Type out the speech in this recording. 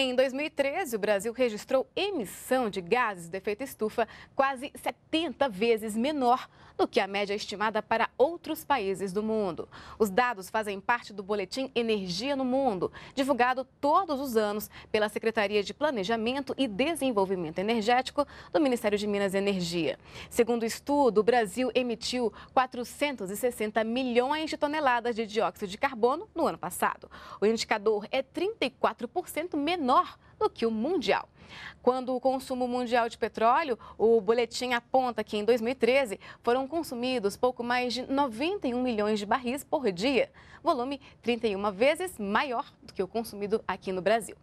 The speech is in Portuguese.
Em 2013, o Brasil registrou emissão de gases de efeito estufa quase 70 vezes menor do que a média estimada para outros países do mundo. Os dados fazem parte do boletim Energia no Mundo, divulgado todos os anos pela Secretaria de Planejamento e Desenvolvimento Energético do Ministério de Minas e Energia. Segundo o estudo, o Brasil emitiu 460 milhões de toneladas de dióxido de carbono no ano passado. O indicador é 34% menor menor do que o mundial. Quando o consumo mundial de petróleo, o boletim aponta que em 2013 foram consumidos pouco mais de 91 milhões de barris por dia, volume 31 vezes maior do que o consumido aqui no Brasil.